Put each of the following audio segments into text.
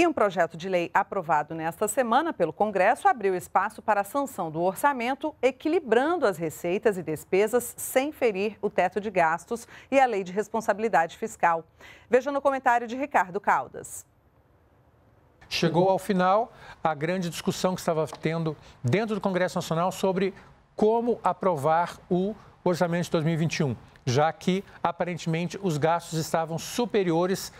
E um projeto de lei aprovado nesta semana pelo Congresso abriu espaço para a sanção do orçamento, equilibrando as receitas e despesas sem ferir o teto de gastos e a lei de responsabilidade fiscal. Veja no comentário de Ricardo Caldas. Chegou ao final a grande discussão que estava tendo dentro do Congresso Nacional sobre como aprovar o orçamento o orçamento de 2021, já que aparentemente os gastos estavam superiores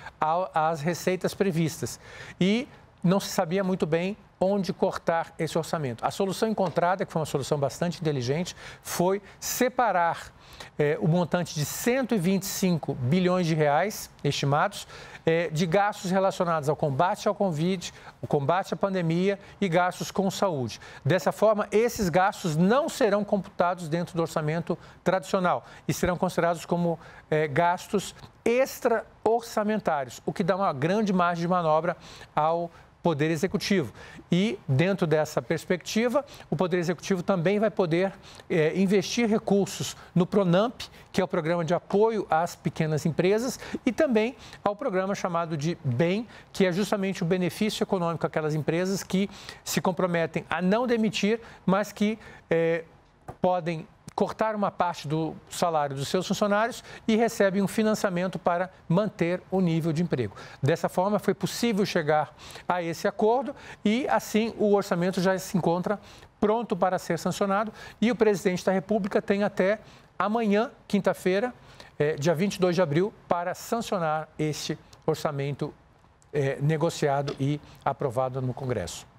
às receitas previstas e não se sabia muito bem onde cortar esse orçamento. A solução encontrada, que foi uma solução bastante inteligente, foi separar é, o montante de 125 bilhões de reais estimados é, de gastos relacionados ao combate ao Covid, o combate à pandemia e gastos com saúde. Dessa forma, esses gastos não serão computados dentro do orçamento tradicional e serão considerados como é, gastos extra-orçamentários, o que dá uma grande margem de manobra ao Poder Executivo. E, dentro dessa perspectiva, o Poder Executivo também vai poder é, investir recursos no PRONAMP, que é o programa de apoio às pequenas empresas, e também ao programa chamado de BEM, que é justamente o benefício econômico àquelas empresas que se comprometem a não demitir, mas que é, podem cortar uma parte do salário dos seus funcionários e recebem um financiamento para manter o nível de emprego. Dessa forma, foi possível chegar a esse acordo e, assim, o orçamento já se encontra pronto para ser sancionado e o presidente da República tem até amanhã, quinta-feira, eh, dia 22 de abril, para sancionar este orçamento eh, negociado e aprovado no Congresso.